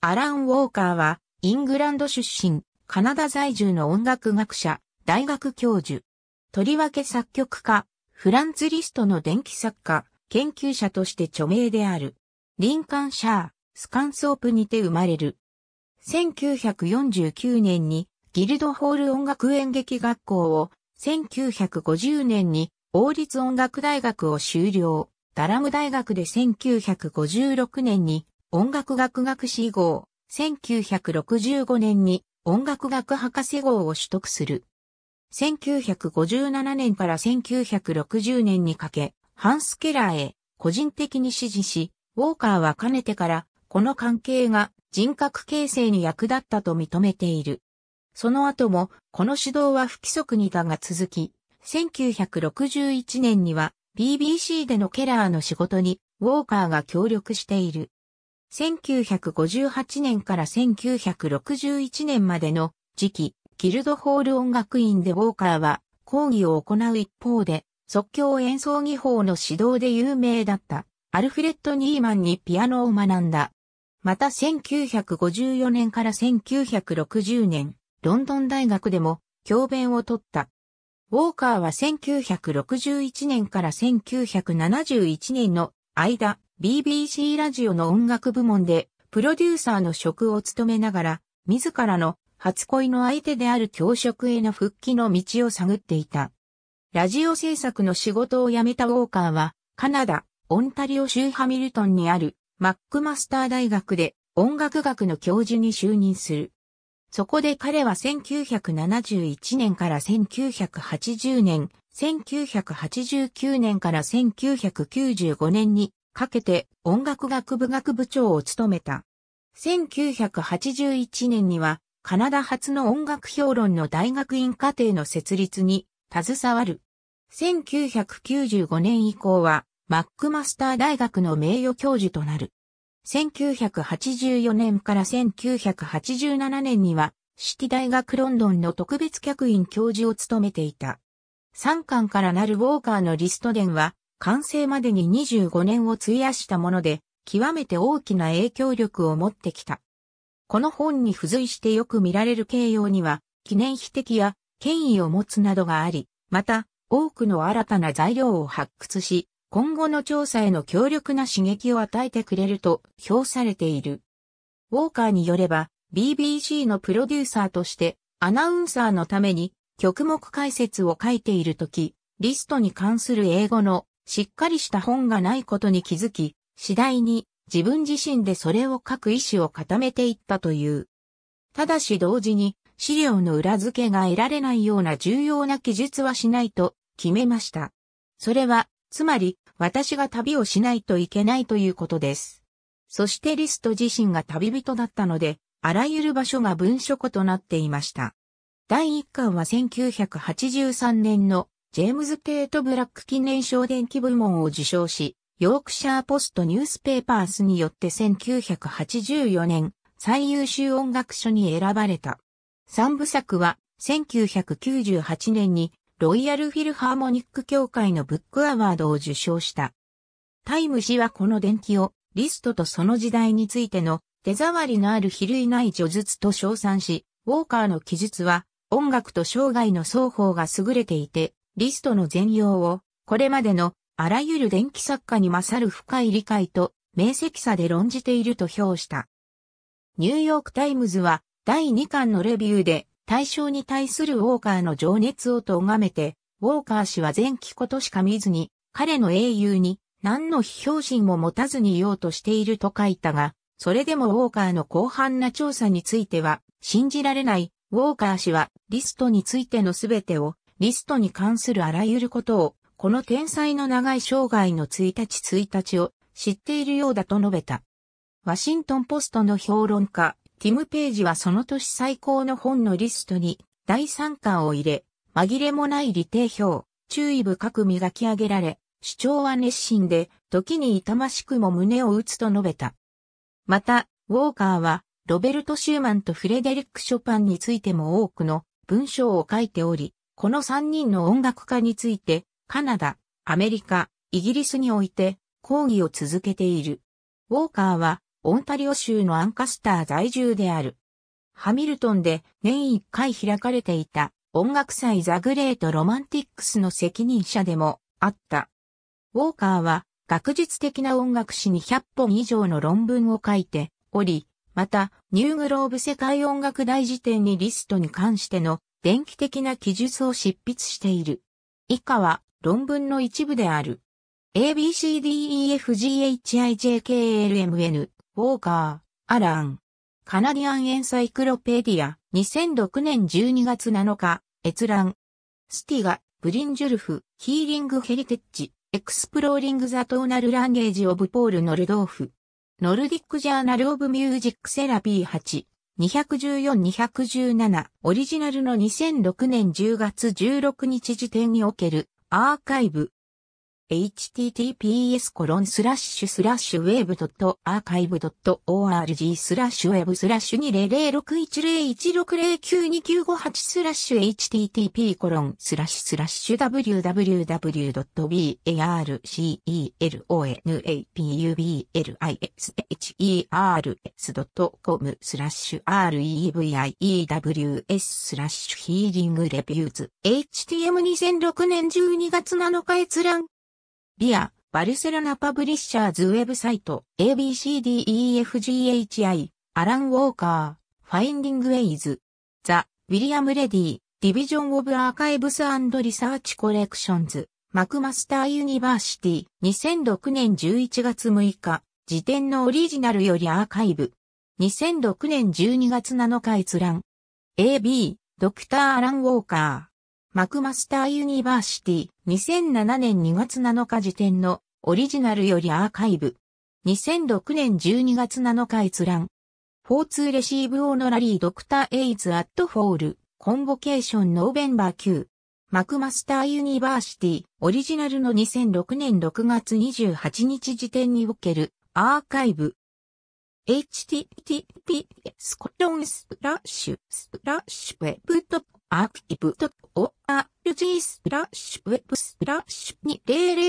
アラン・ウォーカーは、イングランド出身、カナダ在住の音楽学者、大学教授。とりわけ作曲家、フランツ・リストの電気作家、研究者として著名である。リンカン・シャー、スカンソープにて生まれる。1949年にギルドホール音楽演劇学校を、1950年に王立音楽大学を修了。ダラム大学で1956年に音楽学学士号、1965年に音楽学博士号を取得する。1957年から1960年にかけ、ハンス・ケラーへ個人的に支持し、ウォーカーはかねてから、この関係が人格形成に役立ったと認めている。その後も、この指導は不規則にだが続き、1961年には BBC でのケラーの仕事にウォーカーが協力している。1958年から1961年までの時期、ギルドホール音楽院でウォーカーは講義を行う一方で、即興演奏技法の指導で有名だったアルフレッド・ニーマンにピアノを学んだ。また1954年から1960年、ロンドン大学でも教鞭を取った。ウォーカーは1961年から1971年の間、BBC ラジオの音楽部門でプロデューサーの職を務めながら、自らの初恋の相手である教職への復帰の道を探っていた。ラジオ制作の仕事を辞めたウォーカーは、カナダ、オンタリオ州ハミルトンにあるマックマスター大学で音楽学の教授に就任する。そこで彼は1971年から1980年、1989年から1995年にかけて音楽学部学部長を務めた。1981年にはカナダ初の音楽評論の大学院課程の設立に携わる。1995年以降はマックマスター大学の名誉教授となる。1984年から1987年にはシティ大学ロンドンの特別客員教授を務めていた。3巻からなるウォーカーのリスト伝は完成までに25年を費やしたもので、極めて大きな影響力を持ってきた。この本に付随してよく見られる形容には、記念碑的や権威を持つなどがあり、また、多くの新たな材料を発掘し、今後の調査への強力な刺激を与えてくれると評されている。ウォーカーによれば、BBC のプロデューサーとして、アナウンサーのために、曲目解説を書いているとき、リストに関する英語のしっかりした本がないことに気づき、次第に自分自身でそれを書く意思を固めていったという。ただし同時に資料の裏付けが得られないような重要な記述はしないと決めました。それは、つまり私が旅をしないといけないということです。そしてリスト自身が旅人だったので、あらゆる場所が文書庫となっていました。第1巻は1983年のジェームズ・ケート・ブラック記念小電気部門を受賞し、ヨークシャーポストニュースペーパースによって1984年最優秀音楽賞に選ばれた。三部作は1998年にロイヤルフィルハーモニック協会のブックアワードを受賞した。タイム氏はこの電気をリストとその時代についての手触りのある比類ない序述と称賛し、ウォーカーの記述は音楽と生涯の双方が優れていて、リストの全容を、これまでのあらゆる電気作家に勝る深い理解と明晰さで論じていると評した。ニューヨークタイムズは第2巻のレビューで対象に対するウォーカーの情熱をとめて、ウォーカー氏は前期ことしか見ずに、彼の英雄に何の批評心も持たずにいようとしていると書いたが、それでもウォーカーの広範な調査については、信じられない、ウォーカー氏はリストについての全てをリストに関するあらゆることを、この天才の長い生涯の1日1日を知っているようだと述べた。ワシントンポストの評論家、ティム・ページはその年最高の本のリストに第3巻を入れ、紛れもない理定表、注意深く磨き上げられ、主張は熱心で、時に痛ましくも胸を打つと述べた。また、ウォーカーは、ロベルト・シューマンとフレデリック・ショパンについても多くの文章を書いており、この3人の音楽家について、カナダ、アメリカ、イギリスにおいて、抗議を続けている。ウォーカーは、オンタリオ州のアンカスター在住である。ハミルトンで年1回開かれていた音楽祭ザ・グレート・ロマンティックスの責任者でもあった。ウォーカーは学術的な音楽史に100本以上の論文を書いており、またニューグローブ世界音楽大辞典にリストに関しての電気的な記述を執筆している。以下は論文の一部である。ABCDEFGHIJKLMN、ウォーカー、アラン。カナディアンエンサイクロペディア、2006年12月7日、閲覧。スティガ、ブリンジュルフ、ヒーリングヘリテッジ、エクスプローリングザトーナルランゲージオブポール・ノルドーフ。ノルディック・ジャーナル・オブ・ミュージック・セラピー8。214-217オリジナルの2006年10月16日時点におけるアーカイブ https コロンスラッシュスラッシュウェブドットアーカイブドット org スラッシュウェブスラッシュ20061016092958スラッシュ http コロンスラッシュスラッシュ www.barcelonapubls.com i スラッシュ reviews スラッシュヒーリングレビューズ htm2006 年12月7日閲覧リア、バルセロナパブリッシャーズウェブサイト、ABCDEFGHI、アラン・ウォーカー、ファインディング・ウェイズ、ザ・ウィリアム・レディ、ディビジョン・オブ・アーカイブス・アンド・リサーチ・コレクションズ、マクマスター・ユニバーシティ、2006年11月6日、辞典のオリジナルよりアーカイブ、2006年12月7日閲覧、AB、ドクター・アラン・ウォーカー。マクマスターユニバーシティ、2007年2月7日時点のオリジナルよりアーカイブ。2006年12月7日閲覧。42レシーブオーノラリードクターエイズアットフォール、コンボケーションノーベンバー9。マクマスターユニバーシティ、オリジナルの2006年6月28日時点におけるアーカイブ。http://web.com アクティブドットを、ルジースラッシュウェブスラッシュ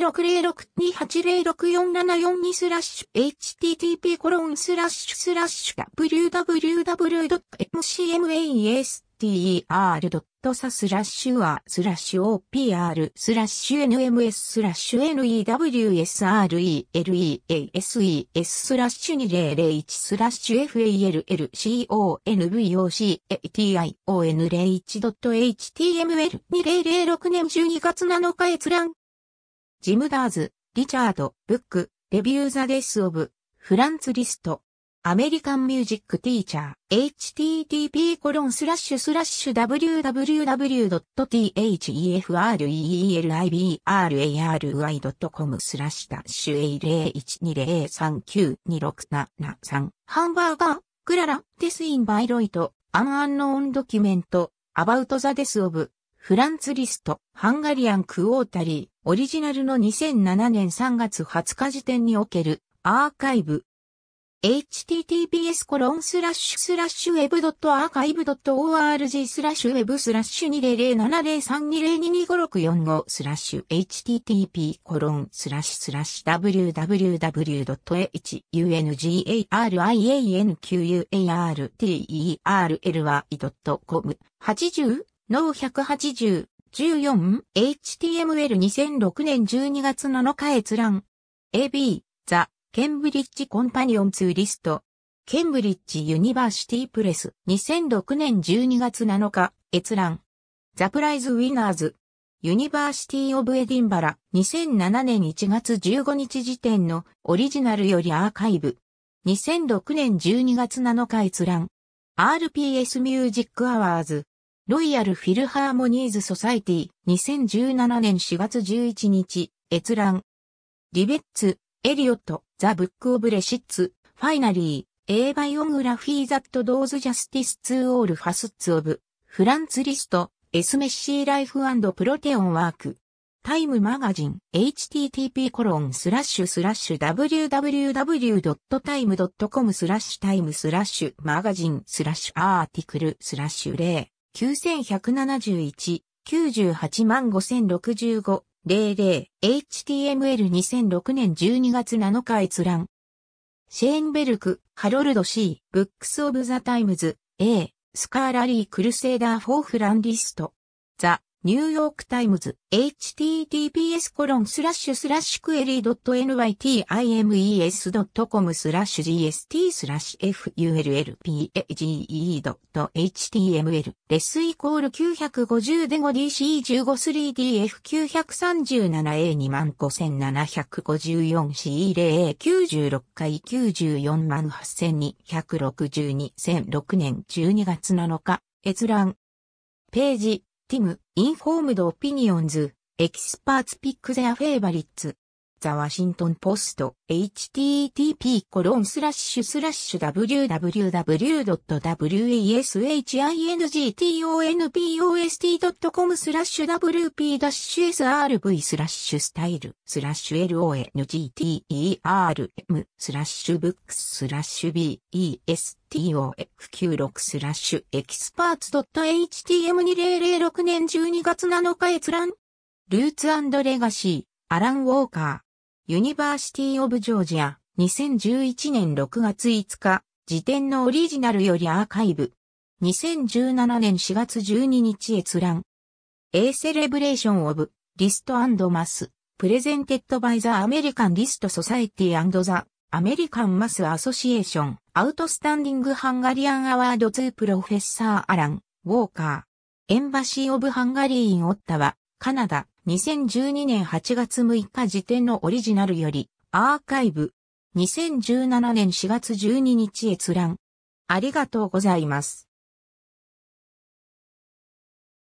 2006062806474スラッシュ http コロンスラッシュスラッシュ www.mcmas t e r p r n m s n e w s r e スラッ2001 f a l c o n v o c t i o n h t m l 2 0 0 6年12月7日閲覧ジムダーズ、リチャード、ブック、レビューザデスオブ、フランツリスト。アメリカンミュージックティーチャー http コロンスラッシュスラッシュ www.thefreelibray.com スラッシュ a 01203926773ハンバーガークララデスインバイロイトアンアンノーンドキュメントアバウトザデスオブフランツリスト、ハンガリアンクオータリー、オリジナルの2007年3月20日時点におけるアーカイブ、https web.archive.org web 2007032022564ス http www.hungarianquarterly.com80 の180 14HTML2006 年12月7日閲覧 AB The ケンブリッジコンパニオンツーリスト、ケンブリッジユニバーシティプレス、2006年12月7日、閲覧。ザプライズウィナーズ、ユニバーシティオブエディンバラ、2007年1月15日時点のオリジナルよりアーカイブ。2006年12月7日閲覧。RPS ミュージックアワーズ、ロイヤルフィルハーモニーズソサイティ、2017年4月11日、閲覧。リベッツ、エリオット、ザ・ブック・オブ・レシッツ、ファイナリー、エイバイオグラフィー・ザット・ドーズ・ジャスティス・ツ c ー・ to All f ツ・オブ、フランツ・リスト、エスメッシー・ライフプロテオン・ワーク。タイムマガジン http コロンスラッシュスラッシュ www.time.com スラッシュタイムスラッシュマガジンスラッシュアーティクルスラッシュ0 9171-98万5065 00HTML2006 年12月7日閲覧。シェーンベルク、ハロルド C、ブックス・オブ・ザ・タイムズ、A、スカーラリー・クルセーダー・フォー・フランリスト。ザ・ニューヨークタイムズ、https コロンスラッシュスラッシュクエリー .nytimes.com スラッシュ gst スラッシュ fulpage.html レスイコール950で5 d c 1 5 3 9 7 a 2 5 7 5 4 c 0 0 9 6回9 4 8 2 6 2006年12月7日閲覧ページティム、インフォームドオピニオンズ、エキスパーツピックゼアフェイバリッツ。ザ・ワシントン・ポスト、http コロンスラッシュスラッシュ www.weshingtonpost.com スラッシュ wp-srv スラッシュスタイルスラッシュ longterm スラッシュブックススラッシュ bestof96 スラッシュエキスパーツ .htm2006 年12月7日閲覧ルーツレガシーアラン・ウォーカーユニバーシティオブジョージア、2011年6月5日、辞典のオリジナルよりアーカイブ。2017年4月12日閲覧。A Celebration of List and Mass Presented by the American List Society and the American Mass Association Outstanding Hungarian Award to Professor Alan Walker Embassy of Hungary in Ottawa, Canada 2012年8月6日時点のオリジナルより、アーカイブ。2017年4月12日閲覧。ありがとうございます。